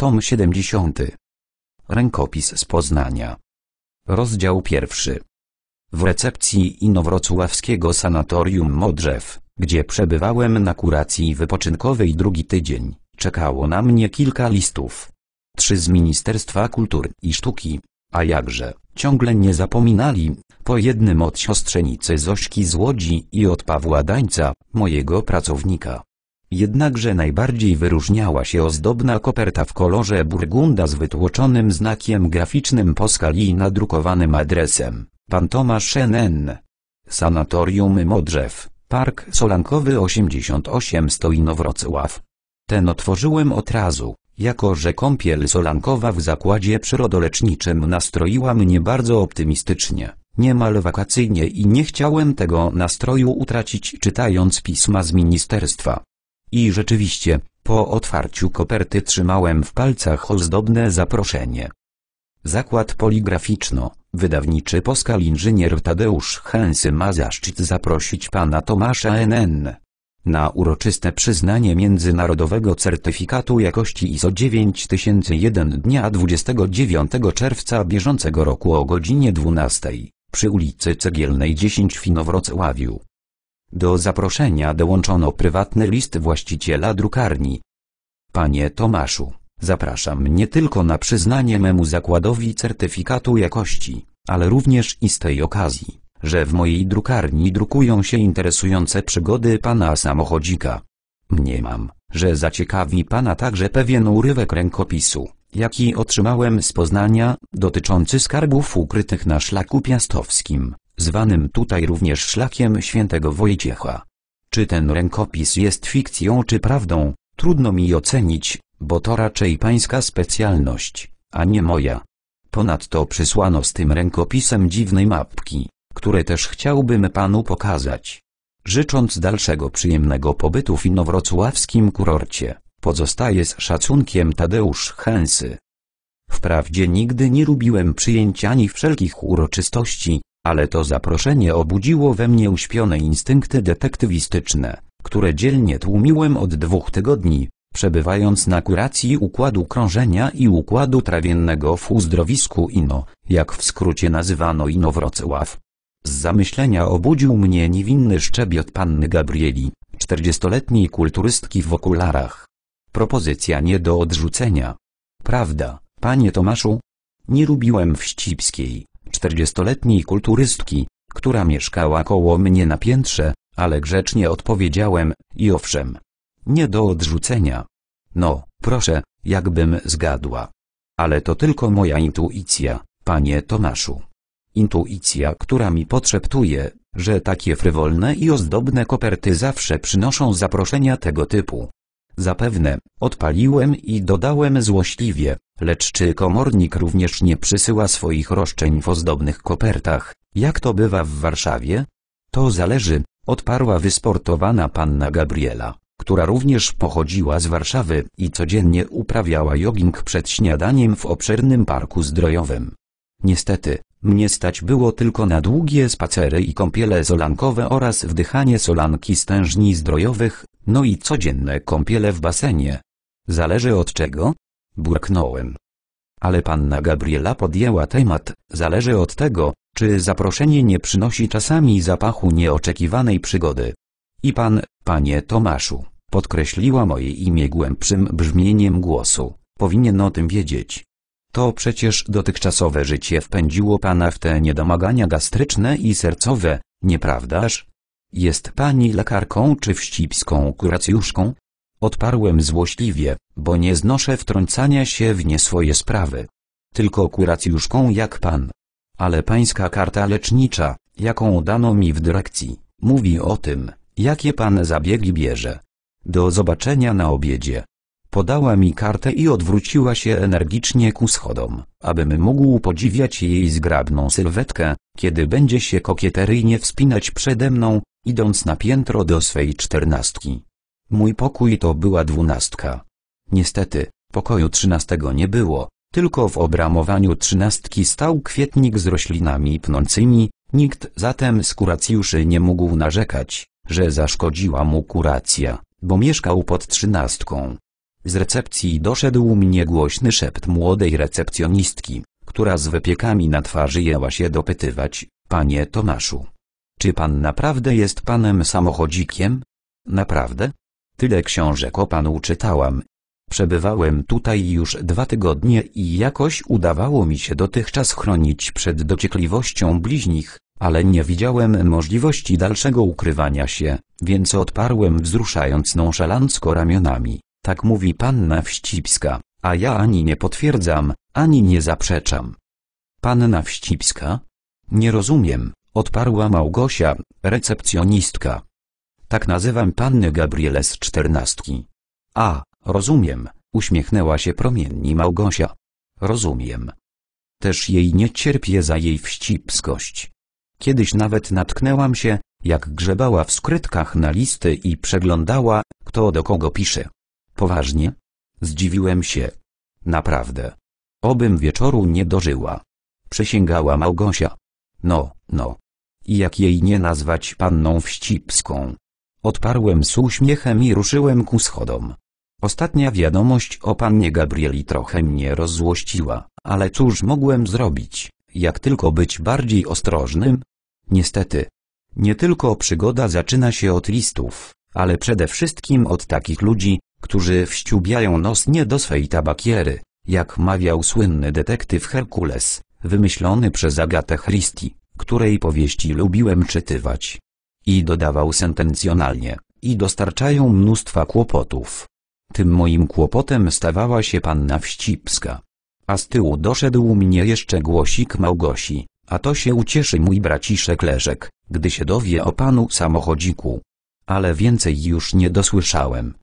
Tom 70. Rękopis z Poznania. Rozdział pierwszy. W recepcji inowrocławskiego sanatorium Modrzew, gdzie przebywałem na kuracji wypoczynkowej drugi tydzień, czekało na mnie kilka listów. Trzy z Ministerstwa Kultury i Sztuki, a jakże, ciągle nie zapominali, po jednym od siostrzenicy Zośki z Łodzi i od Pawła Dańca, mojego pracownika. Jednakże najbardziej wyróżniała się ozdobna koperta w kolorze burgunda z wytłoczonym znakiem graficznym po skali i nadrukowanym adresem. Pan Tomasz NN. Sanatorium Modrzew, Park Solankowy 88 Stoino Wrocław. Ten otworzyłem od razu, jako że kąpiel solankowa w zakładzie przyrodoleczniczym nastroiła mnie bardzo optymistycznie, niemal wakacyjnie i nie chciałem tego nastroju utracić czytając pisma z ministerstwa. I rzeczywiście, po otwarciu koperty trzymałem w palcach ozdobne zaproszenie. Zakład Poligraficzno-Wydawniczy Poskal inżynier Tadeusz Hensy ma zaszczyt zaprosić pana Tomasza NN na uroczyste przyznanie międzynarodowego certyfikatu jakości ISO 9001 dnia 29 czerwca bieżącego roku o godzinie 12 przy ulicy Cegielnej 10 w Inowrocławiu. Do zaproszenia dołączono prywatny list właściciela drukarni. Panie Tomaszu, zapraszam nie tylko na przyznanie memu zakładowi certyfikatu jakości, ale również i z tej okazji, że w mojej drukarni drukują się interesujące przygody pana samochodzika. Mniemam, że zaciekawi pana także pewien urywek rękopisu, jaki otrzymałem z Poznania, dotyczący skarbów ukrytych na szlaku piastowskim zwanym tutaj również szlakiem świętego Wojciecha. Czy ten rękopis jest fikcją czy prawdą, trudno mi ocenić, bo to raczej pańska specjalność, a nie moja. Ponadto przysłano z tym rękopisem dziwnej mapki, które też chciałbym panu pokazać. Życząc dalszego przyjemnego pobytu w inowrocławskim kurorcie, pozostaje z szacunkiem Tadeusz Hensy. Wprawdzie nigdy nie lubiłem przyjęć ani wszelkich uroczystości, ale to zaproszenie obudziło we mnie uśpione instynkty detektywistyczne, które dzielnie tłumiłem od dwóch tygodni, przebywając na kuracji układu krążenia i układu trawiennego w uzdrowisku INO, jak w skrócie nazywano INO Wrocław. Z zamyślenia obudził mnie niewinny szczebiot panny Gabrieli, czterdziestoletniej kulturystki w okularach. Propozycja nie do odrzucenia. Prawda, panie Tomaszu? Nie lubiłem wścibskiej, czterdziestoletniej kulturystki, która mieszkała koło mnie na piętrze, ale grzecznie odpowiedziałem, i owszem. Nie do odrzucenia. No, proszę, jakbym zgadła. Ale to tylko moja intuicja, panie Tomaszu. Intuicja, która mi podszeptuje, że takie frywolne i ozdobne koperty zawsze przynoszą zaproszenia tego typu. Zapewne, odpaliłem i dodałem złośliwie, Lecz czy komornik również nie przysyła swoich roszczeń w ozdobnych kopertach, jak to bywa w Warszawie? To zależy, odparła wysportowana panna Gabriela, która również pochodziła z Warszawy i codziennie uprawiała jogging przed śniadaniem w obszernym parku zdrojowym. Niestety, mnie stać było tylko na długie spacery i kąpiele solankowe oraz wdychanie solanki stężni zdrojowych, no i codzienne kąpiele w basenie. Zależy od czego, burknąłem. Ale panna Gabriela podjęła temat, zależy od tego, czy zaproszenie nie przynosi czasami zapachu nieoczekiwanej przygody. I pan, panie Tomaszu, podkreśliła moje imię głębszym brzmieniem głosu, powinien o tym wiedzieć. To przecież dotychczasowe życie wpędziło pana w te niedomagania gastryczne i sercowe, nieprawdaż? Jest pani lekarką czy wścibską kuracjuszką? Odparłem złośliwie, bo nie znoszę wtrącania się w nie swoje sprawy. Tylko kuracjuszką jak pan. Ale pańska karta lecznicza, jaką dano mi w dyrekcji, mówi o tym, jakie pan zabiegi bierze. Do zobaczenia na obiedzie. Podała mi kartę i odwróciła się energicznie ku schodom, abym mógł podziwiać jej zgrabną sylwetkę, kiedy będzie się kokieteryjnie wspinać przede mną, idąc na piętro do swej czternastki. Mój pokój to była dwunastka. Niestety, pokoju trzynastego nie było, tylko w obramowaniu trzynastki stał kwietnik z roślinami pnącymi, nikt zatem z kuracjuszy nie mógł narzekać, że zaszkodziła mu kuracja, bo mieszkał pod trzynastką. Z recepcji doszedł mnie głośny szept młodej recepcjonistki, która z wypiekami na twarzy jęła się dopytywać, panie Tomaszu. Czy pan naprawdę jest panem samochodzikiem? Naprawdę? Tyle książek o panu czytałam. Przebywałem tutaj już dwa tygodnie i jakoś udawało mi się dotychczas chronić przed dociekliwością bliźnich, ale nie widziałem możliwości dalszego ukrywania się, więc odparłem wzruszając nonszalancko ramionami. Tak mówi panna Wścibska, a ja ani nie potwierdzam, ani nie zaprzeczam. Panna Wścibska? Nie rozumiem, odparła Małgosia, recepcjonistka. Tak nazywam pannę Gabriele z czternastki. A, rozumiem, uśmiechnęła się promienni Małgosia. Rozumiem. Też jej nie cierpię za jej wścibskość. Kiedyś nawet natknęłam się, jak grzebała w skrytkach na listy i przeglądała, kto do kogo pisze. Poważnie? Zdziwiłem się. Naprawdę. Obym wieczoru nie dożyła. Przysięgała Małgosia. No, no. I jak jej nie nazwać panną wścibską? Odparłem z uśmiechem i ruszyłem ku schodom. Ostatnia wiadomość o pannie Gabrieli trochę mnie rozzłościła, ale cóż mogłem zrobić, jak tylko być bardziej ostrożnym? Niestety. Nie tylko przygoda zaczyna się od listów, ale przede wszystkim od takich ludzi, którzy wściubiają nos nie do swej tabakiery, jak mawiał słynny detektyw Herkules, wymyślony przez Agatę Christie, której powieści lubiłem czytywać. I dodawał sentencjonalnie, i dostarczają mnóstwa kłopotów. Tym moim kłopotem stawała się panna Wścibska. A z tyłu doszedł mnie jeszcze głosik Małgosi, a to się ucieszy mój braciszek Leżek, gdy się dowie o panu samochodziku. Ale więcej już nie dosłyszałem.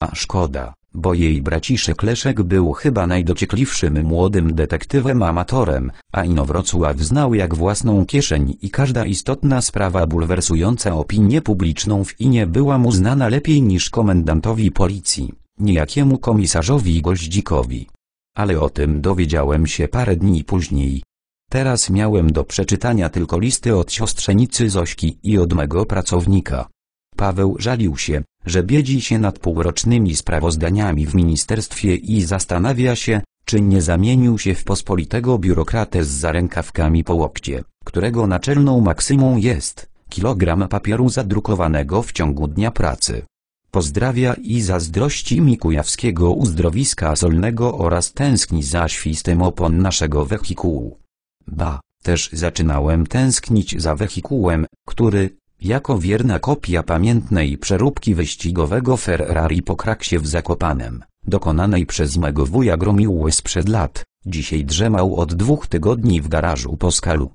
A szkoda bo jej braciszek Leszek był chyba najdociekliwszym młodym detektywem amatorem, a Inowrocław znał jak własną kieszeń i każda istotna sprawa bulwersująca opinię publiczną w Inie była mu znana lepiej niż komendantowi policji, niejakiemu komisarzowi Goździkowi. Ale o tym dowiedziałem się parę dni później. Teraz miałem do przeczytania tylko listy od siostrzenicy Zośki i od mego pracownika. Paweł żalił się, że biedzi się nad półrocznymi sprawozdaniami w ministerstwie i zastanawia się, czy nie zamienił się w pospolitego biurokratę z zarękawkami po łokcie, którego naczelną maksymą jest kilogram papieru zadrukowanego w ciągu dnia pracy. Pozdrawia i zazdrości mi kujawskiego uzdrowiska solnego oraz tęskni za świstem opon naszego wehikułu. Ba, też zaczynałem tęsknić za wehikułem, który, jako wierna kopia pamiętnej przeróbki wyścigowego Ferrari po kraksie w Zakopanem, dokonanej przez mego wuja Gromiły sprzed lat, dzisiaj drzemał od dwóch tygodni w garażu po skalu.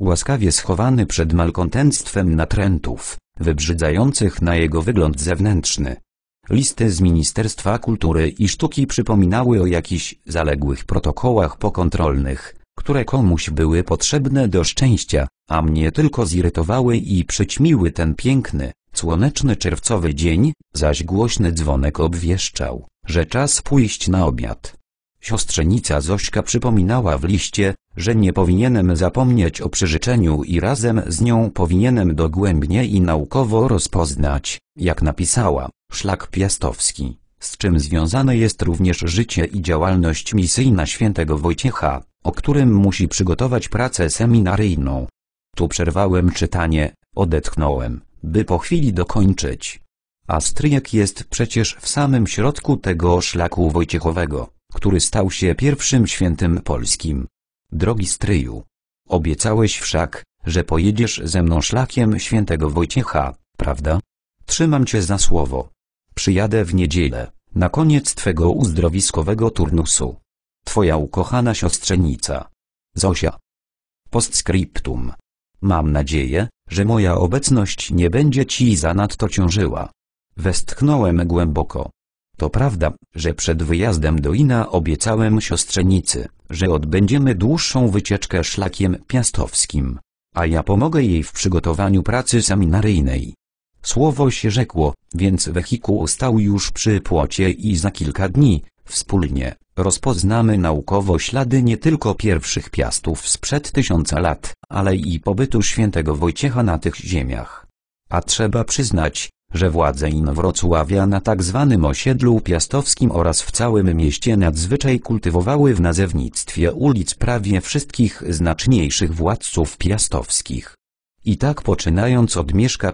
Łaskawie schowany przed malkontenstwem natrętów, wybrzydzających na jego wygląd zewnętrzny. Listy z Ministerstwa Kultury i Sztuki przypominały o jakichś zaległych protokołach pokontrolnych, które komuś były potrzebne do szczęścia, a mnie tylko zirytowały i przyćmiły ten piękny, słoneczny czerwcowy dzień, zaś głośny dzwonek obwieszczał, że czas pójść na obiad. Siostrzenica Zośka przypominała w liście, że nie powinienem zapomnieć o przyrzeczeniu i razem z nią powinienem dogłębnie i naukowo rozpoznać, jak napisała, szlak piastowski, z czym związane jest również życie i działalność misyjna świętego Wojciecha, o którym musi przygotować pracę seminaryjną, tu przerwałem czytanie, odetchnąłem, by po chwili dokończyć. A stryjek jest przecież w samym środku tego szlaku Wojciechowego, który stał się pierwszym świętym polskim. Drogi stryju, obiecałeś wszak, że pojedziesz ze mną szlakiem świętego Wojciecha, prawda? Trzymam cię za słowo. Przyjadę w niedzielę, na koniec twego uzdrowiskowego turnusu. Twoja ukochana siostrzenica. Zosia. Postscriptum. Mam nadzieję, że moja obecność nie będzie ci zanadto ciążyła. Westchnąłem głęboko. To prawda, że przed wyjazdem do Ina obiecałem siostrzenicy, że odbędziemy dłuższą wycieczkę szlakiem piastowskim, a ja pomogę jej w przygotowaniu pracy seminaryjnej. Słowo się rzekło, więc wehikuł stał już przy płocie i za kilka dni, wspólnie, rozpoznamy naukowo ślady nie tylko pierwszych piastów sprzed tysiąca lat, ale i pobytu świętego Wojciecha na tych ziemiach. A trzeba przyznać, że władze Inwrocławia na tzw. Tak osiedlu piastowskim oraz w całym mieście nadzwyczaj kultywowały w nazewnictwie ulic prawie wszystkich znaczniejszych władców piastowskich. I tak poczynając od Mieszka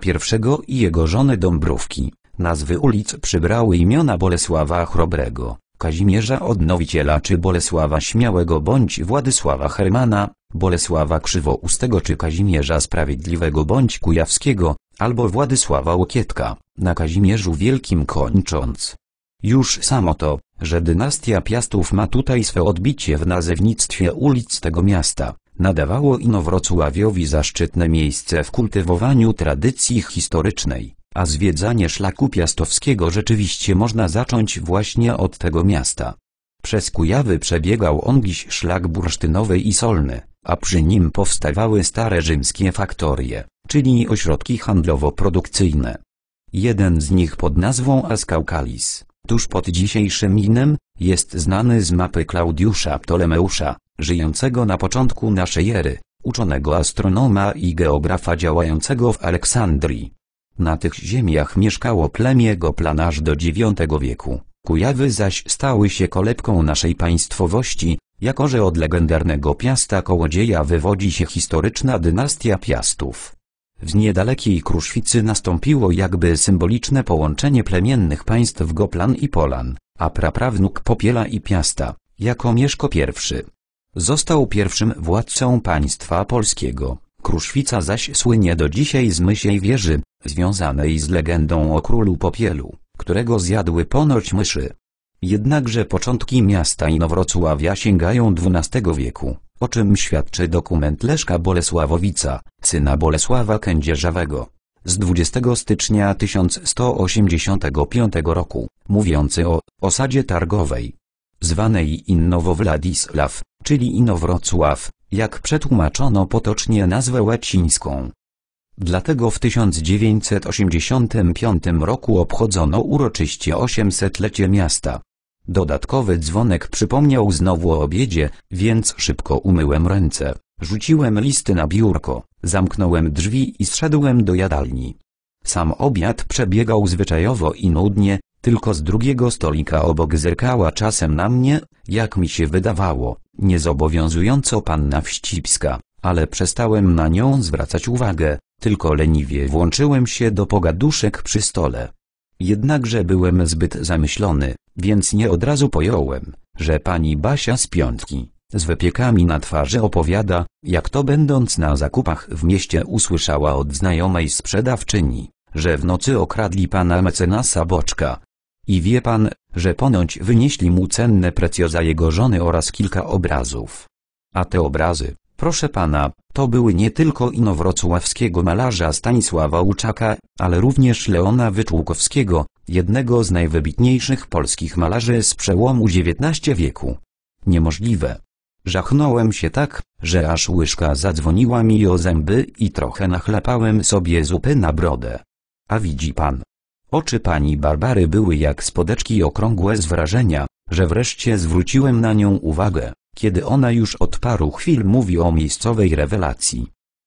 I i jego żony Dąbrówki, nazwy ulic przybrały imiona Bolesława Chrobrego, Kazimierza Odnowiciela czy Bolesława Śmiałego bądź Władysława Hermana, Bolesława Krzywoustego czy Kazimierza Sprawiedliwego bądź Kujawskiego, albo Władysława Łokietka, na Kazimierzu Wielkim kończąc. Już samo to, że dynastia Piastów ma tutaj swe odbicie w nazewnictwie ulic tego miasta, nadawało Inowrocławiowi zaszczytne miejsce w kultywowaniu tradycji historycznej a zwiedzanie szlaku piastowskiego rzeczywiście można zacząć właśnie od tego miasta. Przez Kujawy przebiegał on dziś szlak bursztynowy i solny, a przy nim powstawały stare rzymskie faktorie, czyli ośrodki handlowo-produkcyjne. Jeden z nich pod nazwą Askaukalis, tuż pod dzisiejszym Inem, jest znany z mapy Klaudiusza Ptolemeusza, żyjącego na początku naszej ery, uczonego astronoma i geografa działającego w Aleksandrii. Na tych ziemiach mieszkało plemię Goplanaż do IX wieku. Kujawy zaś stały się kolebką naszej państwowości, jako że od legendarnego Piasta Kołodzieja wywodzi się historyczna dynastia Piastów. W niedalekiej Kruszwicy nastąpiło jakby symboliczne połączenie plemiennych państw Goplan i Polan, a praprawnuk Popiela i Piasta, jako Mieszko I. Został pierwszym władcą państwa polskiego. Kruszwica zaś słynie do dzisiaj z mysiej wieży, związanej z legendą o królu popielu, którego zjadły ponoć myszy. Jednakże początki miasta Inowrocławia sięgają XII wieku, o czym świadczy dokument Leszka Bolesławowica, syna Bolesława Kędzierzawego, z 20 stycznia 1185 roku, mówiący o osadzie targowej, zwanej Innowowladislaw, czyli Inowrocław, jak przetłumaczono potocznie nazwę łacińską. Dlatego w 1985 roku obchodzono uroczyście 800-lecie miasta. Dodatkowy dzwonek przypomniał znowu o obiedzie, więc szybko umyłem ręce, rzuciłem listy na biurko, zamknąłem drzwi i zszedłem do jadalni. Sam obiad przebiegał zwyczajowo i nudnie, tylko z drugiego stolika obok zerkała czasem na mnie, jak mi się wydawało, niezobowiązująco panna wścibska, ale przestałem na nią zwracać uwagę, tylko leniwie włączyłem się do pogaduszek przy stole. Jednakże byłem zbyt zamyślony, więc nie od razu pojąłem, że pani Basia z piątki, z wypiekami na twarzy opowiada, jak to będąc na zakupach w mieście usłyszała od znajomej sprzedawczyni, że w nocy okradli pana mecenasa Boczka, i wie pan, że ponoć wynieśli mu cenne precjoza jego żony oraz kilka obrazów. A te obrazy, proszę pana, to były nie tylko inowrocławskiego malarza Stanisława Łuczaka, ale również Leona Wyczółkowskiego, jednego z najwybitniejszych polskich malarzy z przełomu XIX wieku. Niemożliwe. Żachnąłem się tak, że aż łyżka zadzwoniła mi o zęby i trochę nachlepałem sobie zupy na brodę. A widzi pan, Oczy pani Barbary były jak spodeczki okrągłe z wrażenia, że wreszcie zwróciłem na nią uwagę, kiedy ona już od paru chwil mówi o miejscowej rewelacji.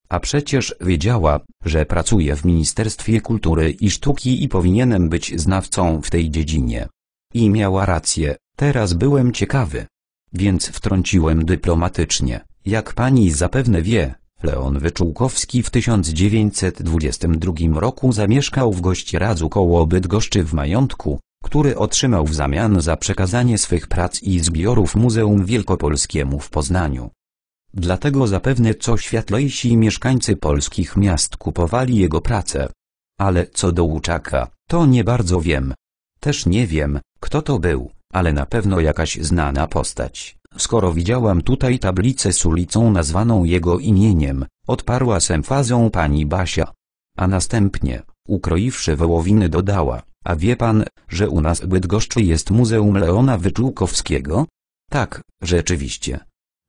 A przecież wiedziała, że pracuję w Ministerstwie Kultury i Sztuki i powinienem być znawcą w tej dziedzinie. I miała rację, teraz byłem ciekawy. Więc wtrąciłem dyplomatycznie, jak pani zapewne wie, Leon Wyczółkowski w 1922 roku zamieszkał w Gościeradzu koło Bydgoszczy w majątku, który otrzymał w zamian za przekazanie swych prac i zbiorów Muzeum Wielkopolskiemu w Poznaniu. Dlatego zapewne co światlejsi mieszkańcy polskich miast kupowali jego pracę. Ale co do Łuczaka, to nie bardzo wiem. Też nie wiem, kto to był, ale na pewno jakaś znana postać skoro widziałam tutaj tablicę z ulicą nazwaną jego imieniem, odparła z emfazą pani Basia. A następnie, ukroiwszy wołowiny dodała, a wie pan, że u nas w Bydgoszczy jest Muzeum Leona Wyczółkowskiego? Tak, rzeczywiście.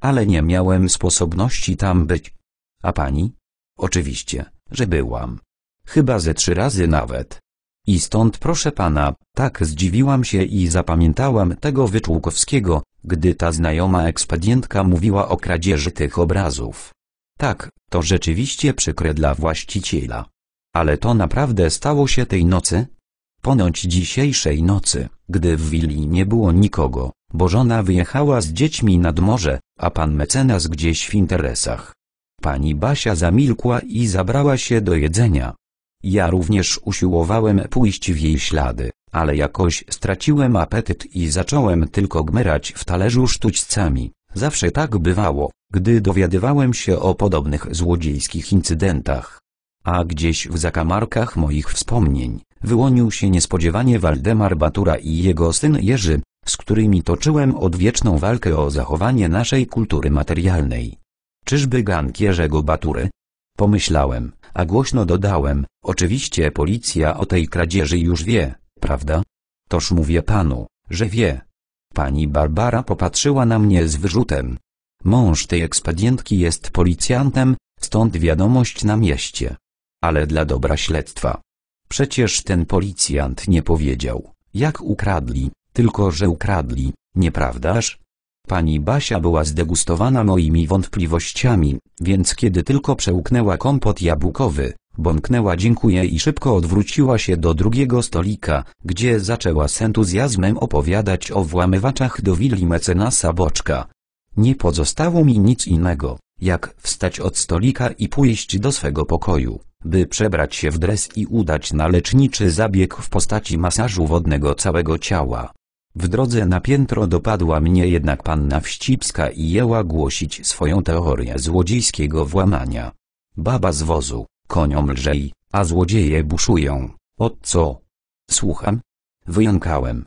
Ale nie miałem sposobności tam być. A pani? Oczywiście, że byłam. Chyba ze trzy razy nawet. I stąd proszę pana, tak zdziwiłam się i zapamiętałam tego Wyczółkowskiego, gdy ta znajoma ekspedientka mówiła o kradzieży tych obrazów. Tak, to rzeczywiście przykre dla właściciela. Ale to naprawdę stało się tej nocy? Ponoć dzisiejszej nocy, gdy w willi nie było nikogo, bo żona wyjechała z dziećmi nad morze, a pan mecenas gdzieś w interesach. Pani Basia zamilkła i zabrała się do jedzenia. Ja również usiłowałem pójść w jej ślady, ale jakoś straciłem apetyt i zacząłem tylko gmerać w talerzu sztućcami. Zawsze tak bywało, gdy dowiadywałem się o podobnych złodziejskich incydentach. A gdzieś w zakamarkach moich wspomnień, wyłonił się niespodziewanie Waldemar Batura i jego syn Jerzy, z którymi toczyłem odwieczną walkę o zachowanie naszej kultury materialnej. Czyżby gang Jerzego Batury? Pomyślałem, a głośno dodałem, oczywiście policja o tej kradzieży już wie prawda? Toż mówię panu, że wie. Pani Barbara popatrzyła na mnie z wyrzutem. Mąż tej ekspedientki jest policjantem, stąd wiadomość na mieście. Ale dla dobra śledztwa. Przecież ten policjant nie powiedział, jak ukradli, tylko że ukradli, nieprawdaż? Pani Basia była zdegustowana moimi wątpliwościami, więc kiedy tylko przełknęła kompot jabłkowy, Bąknęła dziękuję i szybko odwróciła się do drugiego stolika, gdzie zaczęła z entuzjazmem opowiadać o włamywaczach do willi mecenasa Boczka. Nie pozostało mi nic innego, jak wstać od stolika i pójść do swego pokoju, by przebrać się w dres i udać na leczniczy zabieg w postaci masażu wodnego całego ciała. W drodze na piętro dopadła mnie jednak panna Wścibska i jęła głosić swoją teorię złodziejskiego włamania. Baba z wozu, Koniom lżej, a złodzieje buszują. Od co? Słucham? Wyjąkałem.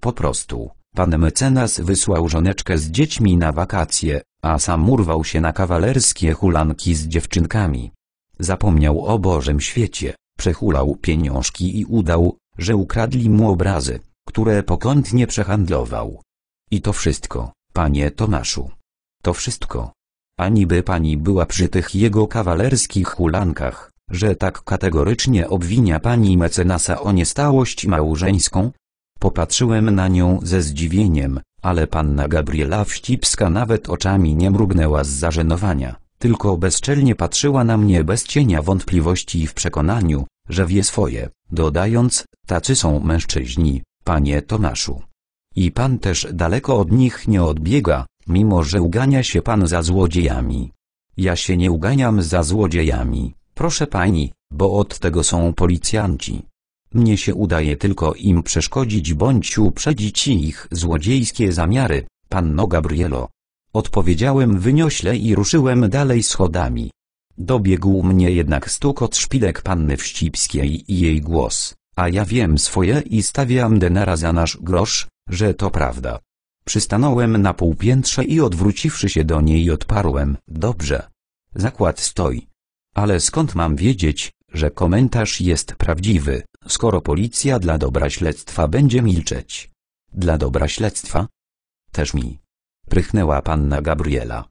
Po prostu, pan mecenas wysłał żoneczkę z dziećmi na wakacje, a sam urwał się na kawalerskie hulanki z dziewczynkami. Zapomniał o Bożym świecie, przehulał pieniążki i udał, że ukradli mu obrazy, które pokątnie przehandlował. I to wszystko, panie Tomaszu. To wszystko. Ani by pani była przy tych jego kawalerskich hulankach, że tak kategorycznie obwinia pani mecenasa o niestałość małżeńską? Popatrzyłem na nią ze zdziwieniem, ale panna Gabriela Wścibska nawet oczami nie mrugnęła z zażenowania, tylko bezczelnie patrzyła na mnie bez cienia wątpliwości i w przekonaniu, że wie swoje, dodając, tacy są mężczyźni, panie Tomaszu. I pan też daleko od nich nie odbiega, Mimo że ugania się pan za złodziejami. Ja się nie uganiam za złodziejami, proszę pani, bo od tego są policjanci. Mnie się udaje tylko im przeszkodzić bądź uprzedzić ich złodziejskie zamiary, panno Gabrielo. Odpowiedziałem wyniośle i ruszyłem dalej schodami. Dobiegł mnie jednak stukot szpilek panny Wścibskiej i jej głos, a ja wiem swoje i stawiam denara za nasz grosz, że to prawda. Przystanąłem na półpiętrze i odwróciwszy się do niej odparłem, dobrze. Zakład stoi. Ale skąd mam wiedzieć, że komentarz jest prawdziwy, skoro policja dla dobra śledztwa będzie milczeć? Dla dobra śledztwa? Też mi. Prychnęła panna Gabriela.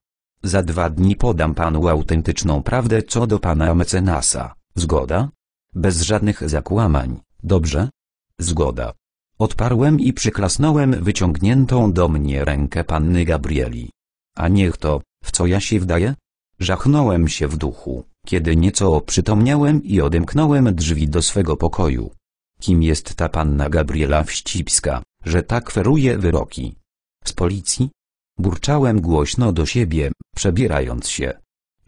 Za dwa dni podam panu autentyczną prawdę co do pana mecenasa. Zgoda? Bez żadnych zakłamań, dobrze? Zgoda. Odparłem i przyklasnąłem wyciągniętą do mnie rękę panny Gabrieli. A niech to, w co ja się wdaję? Żachnąłem się w duchu, kiedy nieco oprzytomniałem i odemknąłem drzwi do swego pokoju. Kim jest ta panna Gabriela Wścibska, że tak feruje wyroki? Z policji? Burczałem głośno do siebie, przebierając się.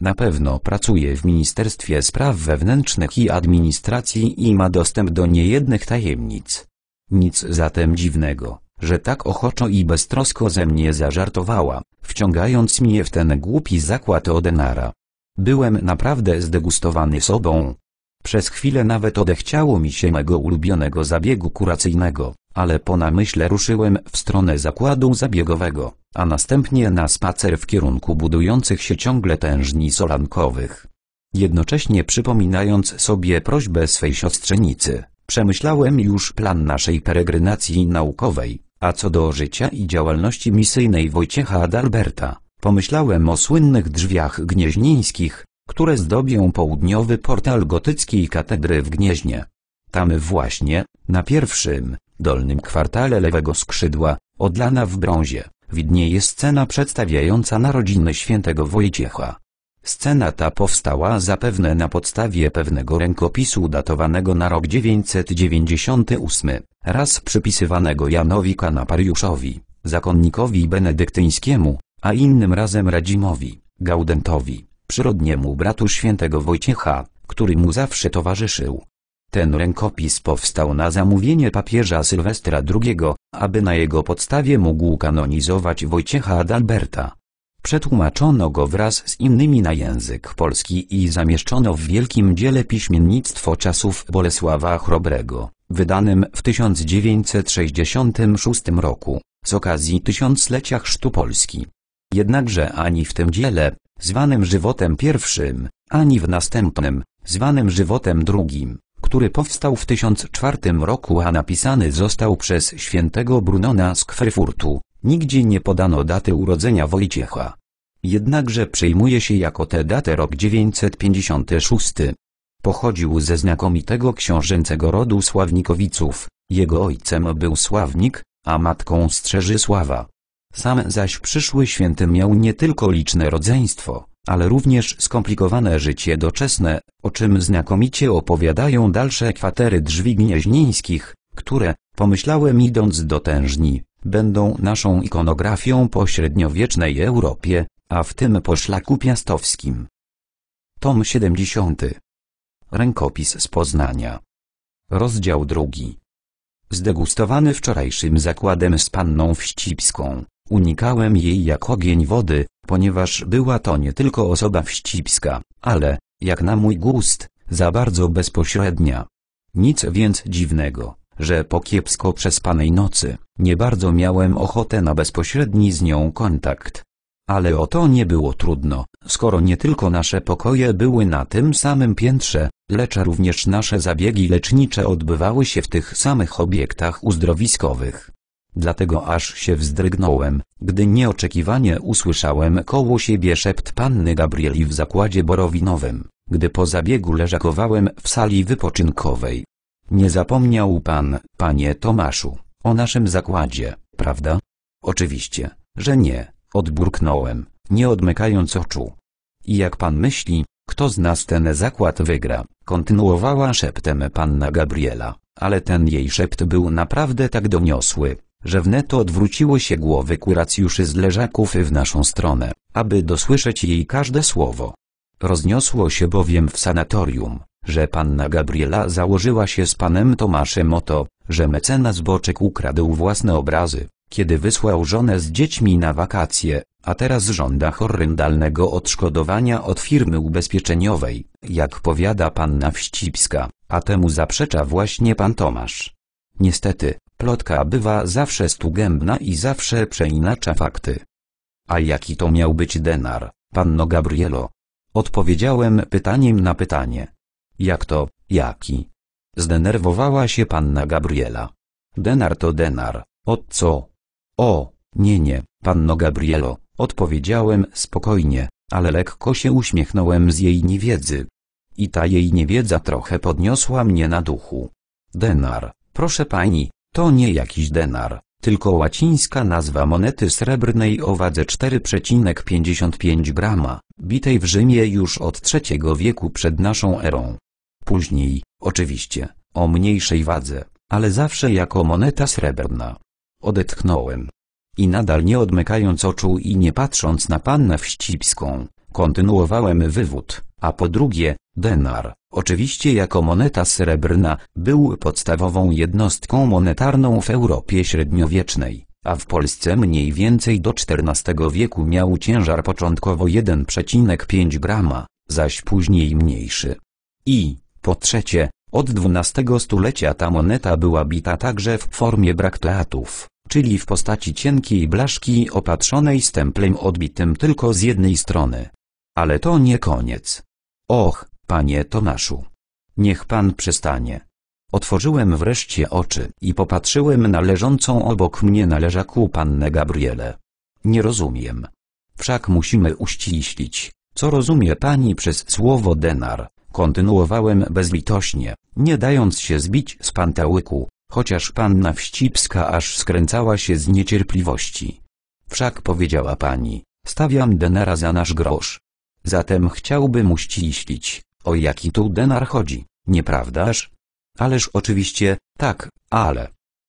Na pewno pracuje w Ministerstwie Spraw Wewnętrznych i Administracji i ma dostęp do niejednych tajemnic. Nic zatem dziwnego, że tak ochoczo i beztrosko ze mnie zażartowała, wciągając mnie w ten głupi zakład Odenara. Byłem naprawdę zdegustowany sobą. Przez chwilę nawet odechciało mi się mego ulubionego zabiegu kuracyjnego, ale po namyśle ruszyłem w stronę zakładu zabiegowego, a następnie na spacer w kierunku budujących się ciągle tężni solankowych. Jednocześnie przypominając sobie prośbę swej siostrzenicy, Przemyślałem już plan naszej peregrynacji naukowej, a co do życia i działalności misyjnej Wojciecha Adalberta, pomyślałem o słynnych drzwiach gnieźnińskich, które zdobią południowy portal gotyckiej katedry w Gnieźnie. Tam właśnie, na pierwszym, dolnym kwartale lewego skrzydła, odlana w brązie, widnieje scena przedstawiająca narodziny świętego Wojciecha. Scena ta powstała zapewne na podstawie pewnego rękopisu datowanego na rok 998, raz przypisywanego Janowi Kanapariuszowi, zakonnikowi benedyktyńskiemu, a innym razem Radzimowi, Gaudentowi, przyrodniemu bratu świętego Wojciecha, który mu zawsze towarzyszył. Ten rękopis powstał na zamówienie papieża Sylwestra II, aby na jego podstawie mógł kanonizować Wojciecha Adalberta. Przetłumaczono go wraz z innymi na język polski i zamieszczono w wielkim dziele Piśmiennictwo czasów Bolesława Chrobrego, wydanym w 1966 roku, z okazji tysiąclecia chrztu Polski. Jednakże ani w tym dziele, zwanym żywotem pierwszym, ani w następnym, zwanym żywotem drugim, który powstał w 1004 roku a napisany został przez świętego Brunona z Kwerfurtu, Nigdzie nie podano daty urodzenia Wojciecha. Jednakże przyjmuje się jako tę datę rok 956. Pochodził ze znakomitego książęcego rodu Sławnikowiców, jego ojcem był Sławnik, a matką Strzeżysława. Sam zaś przyszły święty miał nie tylko liczne rodzeństwo, ale również skomplikowane życie doczesne, o czym znakomicie opowiadają dalsze kwatery drzwi gnieźnińskich, które, pomyślałem idąc do tężni, będą naszą ikonografią po średniowiecznej Europie, a w tym po szlaku piastowskim. Tom 70. Rękopis z Poznania. Rozdział drugi. Zdegustowany wczorajszym zakładem z panną Wścibską, unikałem jej jak ogień wody, ponieważ była to nie tylko osoba wścibska, ale, jak na mój gust, za bardzo bezpośrednia. Nic więc dziwnego że po kiepsko przespanej nocy, nie bardzo miałem ochotę na bezpośredni z nią kontakt. Ale o to nie było trudno, skoro nie tylko nasze pokoje były na tym samym piętrze, lecz również nasze zabiegi lecznicze odbywały się w tych samych obiektach uzdrowiskowych. Dlatego aż się wzdrygnąłem, gdy nieoczekiwanie usłyszałem koło siebie szept panny Gabrieli w zakładzie borowinowym, gdy po zabiegu leżakowałem w sali wypoczynkowej. Nie zapomniał pan, panie Tomaszu, o naszym zakładzie, prawda? Oczywiście, że nie, odburknąłem, nie odmykając oczu. I jak pan myśli, kto z nas ten zakład wygra? Kontynuowała szeptem panna Gabriela, ale ten jej szept był naprawdę tak doniosły, że wnet odwróciło się głowy kuracjuszy z leżaków w naszą stronę, aby dosłyszeć jej każde słowo. Rozniosło się bowiem w sanatorium, że panna Gabriela założyła się z panem Tomaszem o to, że mecenas Boczek ukradł własne obrazy, kiedy wysłał żonę z dziećmi na wakacje, a teraz żąda horrendalnego odszkodowania od firmy ubezpieczeniowej, jak powiada panna Wścibska, a temu zaprzecza właśnie pan Tomasz. Niestety, plotka bywa zawsze stugębna i zawsze przeinacza fakty. A jaki to miał być denar, panno Gabrielo? Odpowiedziałem pytaniem na pytanie. Jak to, jaki? Zdenerwowała się panna Gabriela. Denar to denar, od co? O, nie nie, panno Gabrielo, odpowiedziałem spokojnie, ale lekko się uśmiechnąłem z jej niewiedzy. I ta jej niewiedza trochę podniosła mnie na duchu. Denar, proszę pani, to nie jakiś denar, tylko łacińska nazwa monety srebrnej o wadze 4,55 grama, bitej w Rzymie już od III wieku przed naszą erą później, oczywiście, o mniejszej wadze, ale zawsze jako moneta srebrna. Odetchnąłem. I nadal nie odmykając oczu i nie patrząc na pannę wścibską, kontynuowałem wywód, a po drugie, denar, oczywiście jako moneta srebrna, był podstawową jednostką monetarną w Europie średniowiecznej, a w Polsce mniej więcej do XIV wieku miał ciężar początkowo 1,5 grama, zaś później mniejszy. I, po trzecie, od XII stulecia ta moneta była bita także w formie brakteatów, czyli w postaci cienkiej blaszki opatrzonej stemplem odbitym tylko z jednej strony. Ale to nie koniec. Och, panie Tomaszu. Niech pan przestanie. Otworzyłem wreszcie oczy i popatrzyłem na leżącą obok mnie na leżaku pannę Gabriele. Nie rozumiem. Wszak musimy uściślić, co rozumie pani przez słowo denar, Kontynuowałem bezlitośnie, nie dając się zbić z pantałyku, chociaż panna wścibska aż skręcała się z niecierpliwości. Wszak powiedziała pani, stawiam denara za nasz grosz. Zatem chciałbym uściślić, o jaki tu denar chodzi, nieprawdaż? Ależ oczywiście, tak, ale...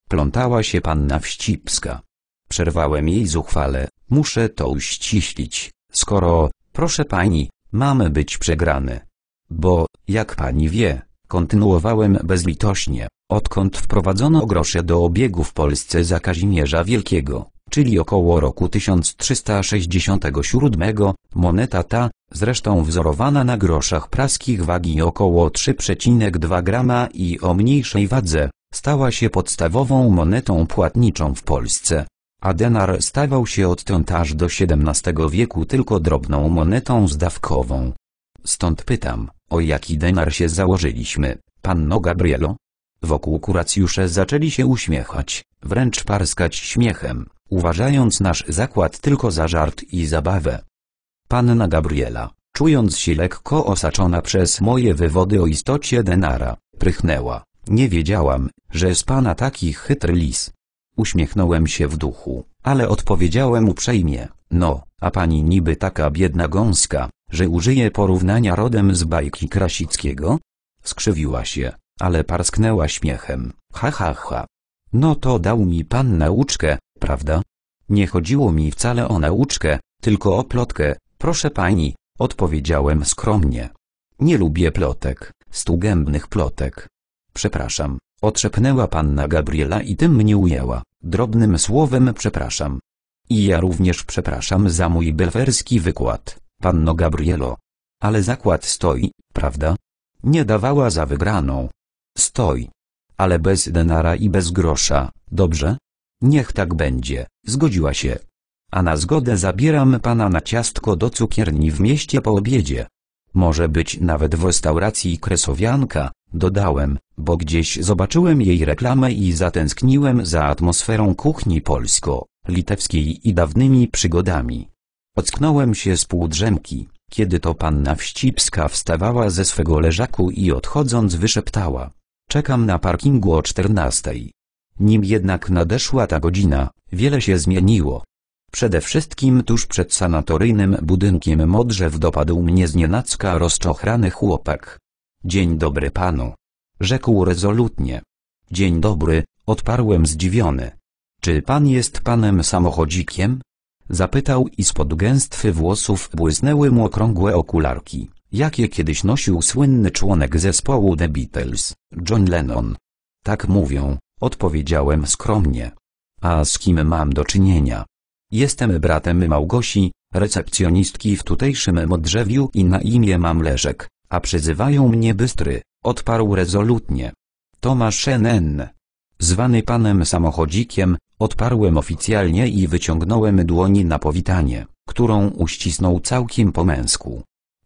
Plątała się panna wścibska. Przerwałem jej zuchwale, muszę to uściślić, skoro, proszę pani, mamy być przegrane. Bo, jak pani wie, kontynuowałem bezlitośnie, odkąd wprowadzono grosze do obiegu w Polsce za Kazimierza Wielkiego, czyli około roku 1367, moneta ta, zresztą wzorowana na groszach praskich wagi około 3,2 grama i o mniejszej wadze, stała się podstawową monetą płatniczą w Polsce. A denar stawał się odtąd aż do XVII wieku tylko drobną monetą zdawkową. Stąd pytam, o jaki denar się założyliśmy, panno Gabrielo? Wokół kuracjusze zaczęli się uśmiechać, wręcz parskać śmiechem, uważając nasz zakład tylko za żart i zabawę. Panna Gabriela, czując się lekko osaczona przez moje wywody o istocie denara, prychnęła. Nie wiedziałam, że z pana taki chytry lis. Uśmiechnąłem się w duchu, ale odpowiedziałem uprzejmie. No, a pani niby taka biedna gąska, że użyje porównania rodem z bajki Krasickiego? Skrzywiła się, ale parsknęła śmiechem. Ha ha ha. No to dał mi pan nauczkę, prawda? Nie chodziło mi wcale o nauczkę, tylko o plotkę, proszę pani, odpowiedziałem skromnie. Nie lubię plotek, stugębnych plotek. Przepraszam, otrzepnęła panna Gabriela i tym mnie ujęła. Drobnym słowem przepraszam, i ja również przepraszam za mój belwerski wykład, panno Gabrielo. Ale zakład stoi, prawda? Nie dawała za wygraną. Stoi. Ale bez denara i bez grosza, dobrze? Niech tak będzie, zgodziła się. A na zgodę zabieram pana na ciastko do cukierni w mieście po obiedzie. Może być nawet w restauracji Kresowianka, dodałem, bo gdzieś zobaczyłem jej reklamę i zatęskniłem za atmosferą kuchni polsko litewskiej i dawnymi przygodami. Ocknąłem się z półdrzemki, kiedy to panna Wścibska wstawała ze swego leżaku i odchodząc wyszeptała. Czekam na parkingu o czternastej. Nim jednak nadeszła ta godzina, wiele się zmieniło. Przede wszystkim tuż przed sanatoryjnym budynkiem modrzew dopadł mnie znienacka rozczochrany chłopak. Dzień dobry panu. Rzekł rezolutnie. Dzień dobry, odparłem zdziwiony. Czy pan jest panem samochodzikiem? Zapytał i spod gęstwy włosów błysnęły mu okrągłe okularki, jakie kiedyś nosił słynny członek zespołu The Beatles, John Lennon. Tak mówią, odpowiedziałem skromnie. A z kim mam do czynienia? Jestem bratem Małgosi, recepcjonistki w tutejszym Modrzewiu i na imię mam Leżek, a przyzywają mnie Bystry, odparł rezolutnie. Tomasz N. Zwany panem samochodzikiem, Odparłem oficjalnie i wyciągnąłem dłoni na powitanie, którą uścisnął całkiem po męsku.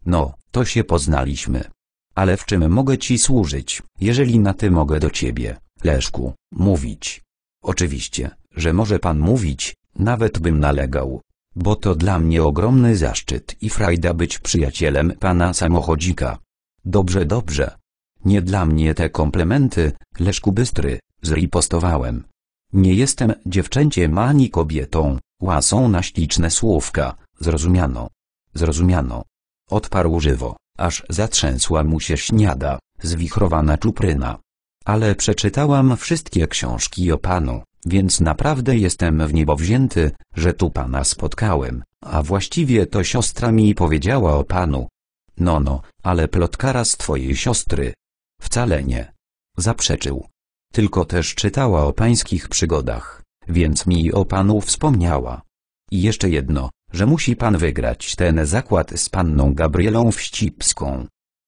No, to się poznaliśmy. Ale w czym mogę ci służyć, jeżeli na ty mogę do ciebie, Leszku, mówić? Oczywiście, że może pan mówić, nawet bym nalegał. Bo to dla mnie ogromny zaszczyt i frajda być przyjacielem pana samochodzika. Dobrze, dobrze. Nie dla mnie te komplementy, Leszku Bystry, zripostowałem. Nie jestem dziewczęciem ani kobietą, łasą na śliczne słówka, zrozumiano. Zrozumiano. Odparł żywo, aż zatrzęsła mu się śniada, zwichrowana czupryna. Ale przeczytałam wszystkie książki o panu, więc naprawdę jestem w niebo wzięty, że tu pana spotkałem, a właściwie to siostra mi powiedziała o panu. No no, ale plotkara z twojej siostry. Wcale nie. Zaprzeczył tylko też czytała o pańskich przygodach, więc mi o panu wspomniała. I jeszcze jedno, że musi pan wygrać ten zakład z panną Gabrielą Wścibską.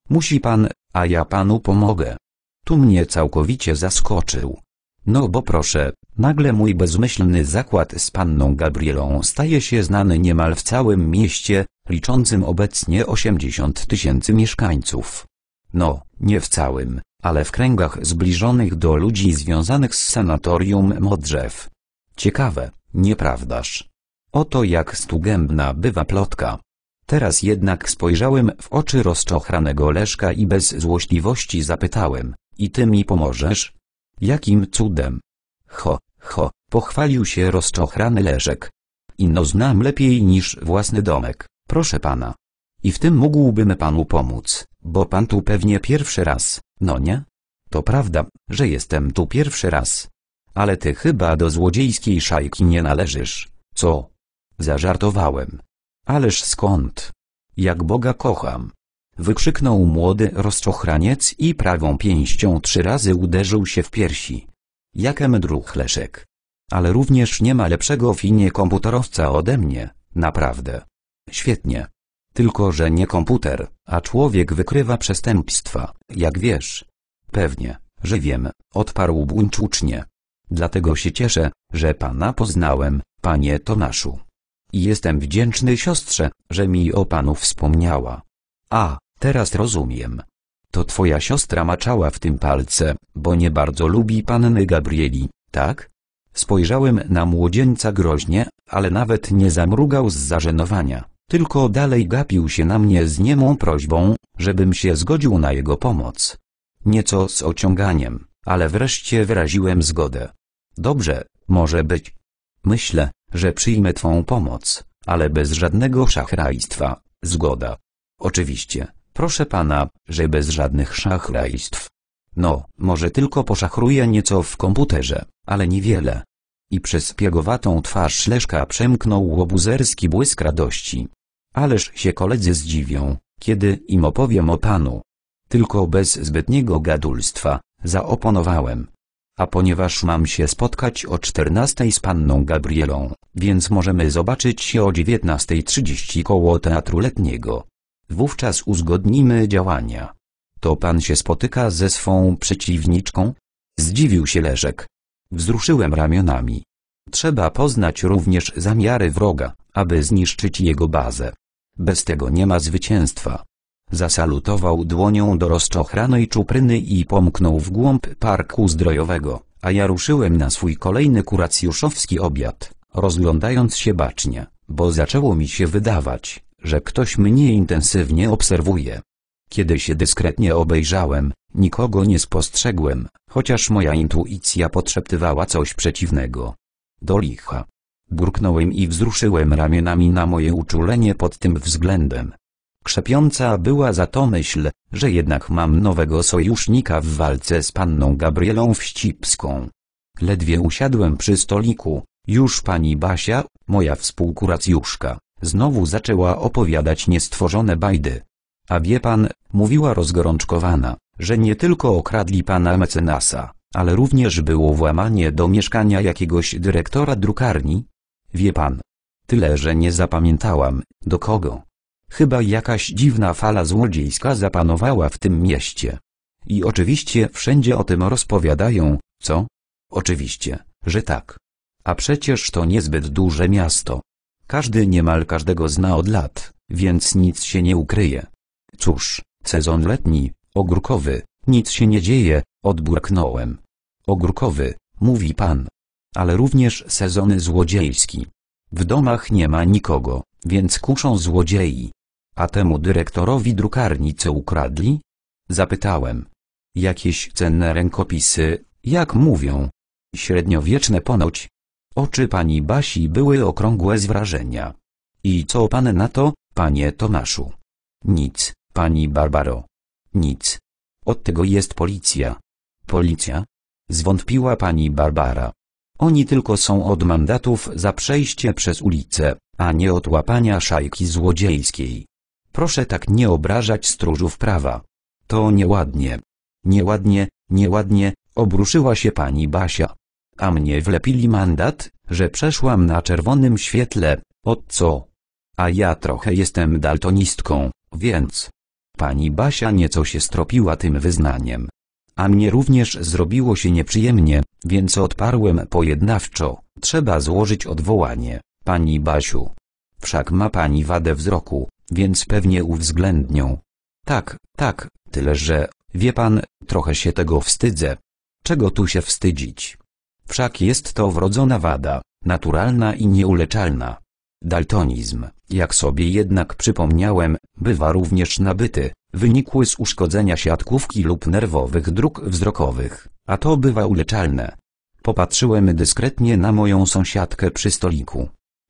Musi pan, a ja panu pomogę. Tu mnie całkowicie zaskoczył. No bo proszę, nagle mój bezmyślny zakład z panną Gabrielą staje się znany niemal w całym mieście, liczącym obecnie 80 tysięcy mieszkańców. No, nie w całym, ale w kręgach zbliżonych do ludzi związanych z sanatorium Modrzew. Ciekawe, nieprawdaż? Oto jak stugębna bywa plotka. Teraz jednak spojrzałem w oczy rozczochranego Leszka i bez złośliwości zapytałem, i ty mi pomożesz? Jakim cudem? Ho, ho, pochwalił się rozczochrany Leszek. Ino znam lepiej niż własny domek, proszę pana. I w tym mógłbym panu pomóc, bo pan tu pewnie pierwszy raz. No nie? To prawda, że jestem tu pierwszy raz. Ale ty chyba do złodziejskiej szajki nie należysz, co? Zażartowałem. Ależ skąd? Jak Boga kocham! Wykrzyknął młody rozczochraniec i prawą pięścią trzy razy uderzył się w piersi. Jakem druch, Leszek. Ale również nie ma lepszego w komputerowca ode mnie, naprawdę. Świetnie. Tylko, że nie komputer, a człowiek wykrywa przestępstwa, jak wiesz. Pewnie, że wiem, odparł buńczucznie. Dlatego się cieszę, że pana poznałem, panie Tonaszu. I jestem wdzięczny siostrze, że mi o panu wspomniała. A, teraz rozumiem. To twoja siostra maczała w tym palce, bo nie bardzo lubi panny Gabrieli, tak? Spojrzałem na młodzieńca groźnie, ale nawet nie zamrugał z zażenowania. Tylko dalej gapił się na mnie z niemą prośbą, żebym się zgodził na jego pomoc. Nieco z ociąganiem, ale wreszcie wyraziłem zgodę. Dobrze, może być. Myślę, że przyjmę twą pomoc, ale bez żadnego szachrajstwa, zgoda. Oczywiście, proszę pana, że bez żadnych szachrajstw. No, może tylko poszachruję nieco w komputerze, ale niewiele. I przez piegowatą twarz Leszka przemknął łobuzerski błysk radości. Ależ się koledzy zdziwią, kiedy im opowiem o panu. Tylko bez zbytniego gadulstwa, zaoponowałem. A ponieważ mam się spotkać o 14 z panną Gabrielą, więc możemy zobaczyć się o 19.30 koło teatru letniego. Wówczas uzgodnimy działania. To pan się spotyka ze swą przeciwniczką? Zdziwił się Leszek. Wzruszyłem ramionami. Trzeba poznać również zamiary wroga, aby zniszczyć jego bazę. Bez tego nie ma zwycięstwa. Zasalutował dłonią do rozczochranej czupryny i pomknął w głąb parku zdrojowego, a ja ruszyłem na swój kolejny kuracjuszowski obiad, rozglądając się bacznie, bo zaczęło mi się wydawać, że ktoś mnie intensywnie obserwuje. Kiedy się dyskretnie obejrzałem, nikogo nie spostrzegłem, chociaż moja intuicja podszeptywała coś przeciwnego. Do licha, Burknąłem i wzruszyłem ramionami na moje uczulenie pod tym względem. Krzepiąca była za to myśl, że jednak mam nowego sojusznika w walce z panną Gabrielą Wścibską. Ledwie usiadłem przy stoliku, już pani Basia, moja współkuracjuszka, znowu zaczęła opowiadać niestworzone bajdy. A wie pan, mówiła rozgorączkowana, że nie tylko okradli pana mecenasa, ale również było włamanie do mieszkania jakiegoś dyrektora drukarni, Wie pan. Tyle, że nie zapamiętałam, do kogo. Chyba jakaś dziwna fala złodziejska zapanowała w tym mieście. I oczywiście wszędzie o tym rozpowiadają, co? Oczywiście, że tak. A przecież to niezbyt duże miasto. Każdy niemal każdego zna od lat, więc nic się nie ukryje. Cóż, sezon letni, ogórkowy, nic się nie dzieje, odburknąłem. Ogórkowy, mówi pan ale również sezony złodziejski. W domach nie ma nikogo, więc kuszą złodziei. A temu dyrektorowi drukarni co ukradli? Zapytałem. Jakieś cenne rękopisy, jak mówią. Średniowieczne ponoć. Oczy pani Basi były okrągłe z wrażenia. I co pan na to, panie Tomaszu? Nic, pani Barbaro. Nic. Od tego jest policja. Policja? Zwątpiła pani Barbara. Oni tylko są od mandatów za przejście przez ulicę, a nie od łapania szajki złodziejskiej. Proszę tak nie obrażać stróżów prawa. To nieładnie. Nieładnie, nieładnie, obruszyła się pani Basia. A mnie wlepili mandat, że przeszłam na czerwonym świetle, od co? A ja trochę jestem daltonistką, więc... Pani Basia nieco się stropiła tym wyznaniem a mnie również zrobiło się nieprzyjemnie, więc odparłem pojednawczo, trzeba złożyć odwołanie, pani Basiu. Wszak ma pani wadę wzroku, więc pewnie uwzględnią. Tak, tak, tyle że, wie pan, trochę się tego wstydzę. Czego tu się wstydzić? Wszak jest to wrodzona wada, naturalna i nieuleczalna. Daltonizm, jak sobie jednak przypomniałem, bywa również nabyty, wynikły z uszkodzenia siatkówki lub nerwowych dróg wzrokowych, a to bywa uleczalne. Popatrzyłem dyskretnie na moją sąsiadkę przy stoliku.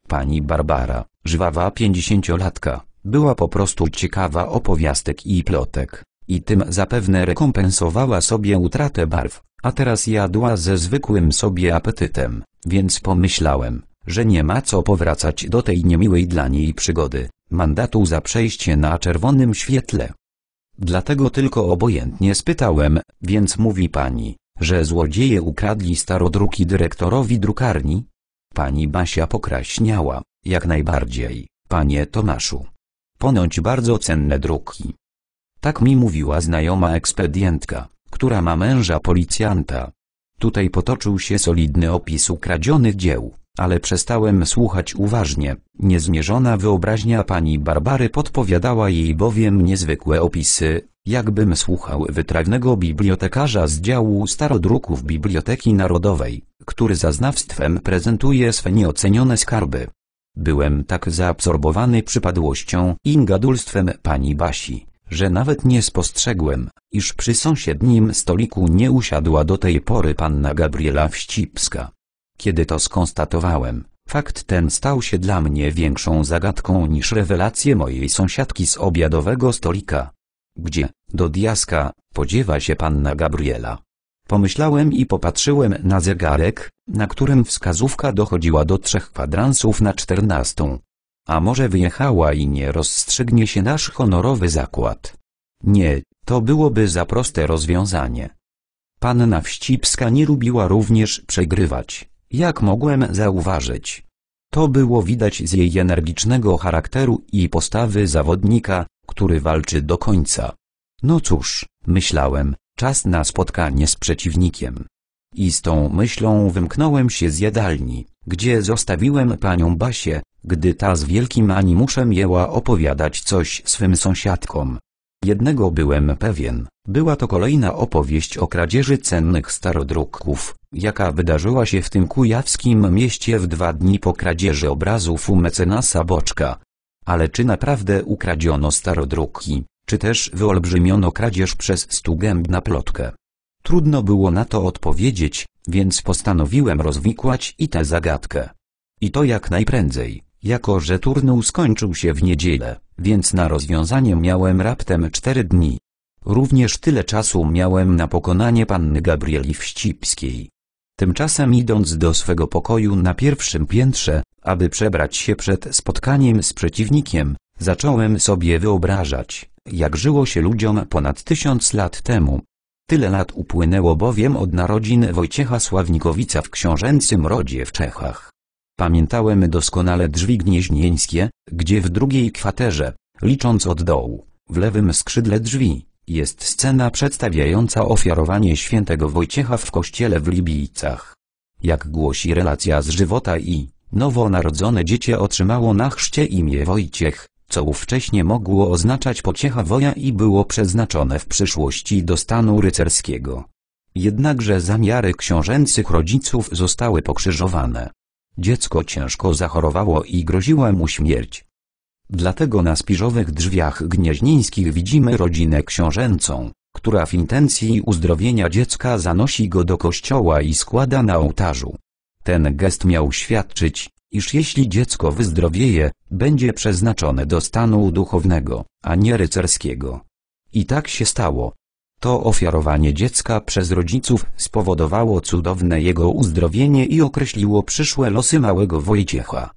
Pani Barbara, żwawa pięćdziesięciolatka, była po prostu ciekawa opowiastek i plotek, i tym zapewne rekompensowała sobie utratę barw, a teraz jadła ze zwykłym sobie apetytem, więc pomyślałem, że nie ma co powracać do tej niemiłej dla niej przygody, mandatu za przejście na czerwonym świetle. Dlatego tylko obojętnie spytałem, więc mówi pani, że złodzieje ukradli starodruki dyrektorowi drukarni? Pani Basia pokraśniała, jak najbardziej, panie Tomaszu. Ponoć bardzo cenne druki. Tak mi mówiła znajoma ekspedientka, która ma męża policjanta. Tutaj potoczył się solidny opis ukradzionych dzieł ale przestałem słuchać uważnie. Niezmierzona wyobraźnia pani Barbary podpowiadała jej bowiem niezwykłe opisy, jakbym słuchał wytrawnego bibliotekarza z działu starodruków Biblioteki Narodowej, który za znawstwem prezentuje swe nieocenione skarby. Byłem tak zaabsorbowany przypadłością i gadulstwem pani Basi, że nawet nie spostrzegłem, iż przy sąsiednim stoliku nie usiadła do tej pory panna Gabriela Wścibska. Kiedy to skonstatowałem, fakt ten stał się dla mnie większą zagadką niż rewelacje mojej sąsiadki z obiadowego stolika. Gdzie, do diaska, podziewa się panna Gabriela? Pomyślałem i popatrzyłem na zegarek, na którym wskazówka dochodziła do trzech kwadransów na czternastą. A może wyjechała i nie rozstrzygnie się nasz honorowy zakład? Nie, to byłoby za proste rozwiązanie. Panna Wścibska nie lubiła również przegrywać. Jak mogłem zauważyć, to było widać z jej energicznego charakteru i postawy zawodnika, który walczy do końca. No cóż, myślałem, czas na spotkanie z przeciwnikiem. I z tą myślą wymknąłem się z jadalni, gdzie zostawiłem panią Basię, gdy ta z wielkim animuszem jęła opowiadać coś swym sąsiadkom. Jednego byłem pewien, była to kolejna opowieść o kradzieży cennych starodruków, jaka wydarzyła się w tym kujawskim mieście w dwa dni po kradzieży obrazów u mecenasa Boczka. Ale czy naprawdę ukradziono starodruki, czy też wyolbrzymiono kradzież przez stugębna plotkę? Trudno było na to odpowiedzieć, więc postanowiłem rozwikłać i tę zagadkę. I to jak najprędzej. Jako że turnu skończył się w niedzielę, więc na rozwiązanie miałem raptem cztery dni. Również tyle czasu miałem na pokonanie panny Gabrieli Wścibskiej. Tymczasem idąc do swego pokoju na pierwszym piętrze, aby przebrać się przed spotkaniem z przeciwnikiem, zacząłem sobie wyobrażać, jak żyło się ludziom ponad tysiąc lat temu. Tyle lat upłynęło bowiem od narodzin Wojciecha Sławnikowica w książęcym rodzie w Czechach. Pamiętałem doskonale drzwi gnieźnieńskie, gdzie w drugiej kwaterze, licząc od dołu, w lewym skrzydle drzwi, jest scena przedstawiająca ofiarowanie świętego Wojciecha w kościele w Libijcach. Jak głosi relacja z żywota i nowonarodzone dziecię otrzymało na chrzcie imię Wojciech, co ówcześnie mogło oznaczać pociecha woja i było przeznaczone w przyszłości do stanu rycerskiego. Jednakże zamiary książęcych rodziców zostały pokrzyżowane. Dziecko ciężko zachorowało i groziła mu śmierć. Dlatego na spiżowych drzwiach gnieźnińskich widzimy rodzinę książęcą, która w intencji uzdrowienia dziecka zanosi go do kościoła i składa na ołtarzu. Ten gest miał świadczyć, iż jeśli dziecko wyzdrowieje, będzie przeznaczone do stanu duchownego, a nie rycerskiego. I tak się stało, to ofiarowanie dziecka przez rodziców spowodowało cudowne jego uzdrowienie i określiło przyszłe losy małego Wojciecha.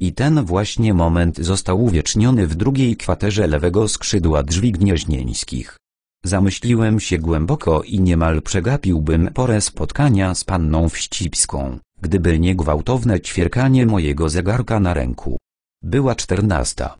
I ten właśnie moment został uwieczniony w drugiej kwaterze lewego skrzydła drzwi gnieźnieńskich. Zamyśliłem się głęboko i niemal przegapiłbym porę spotkania z panną Wścibską, gdyby nie gwałtowne ćwierkanie mojego zegarka na ręku. Była czternasta.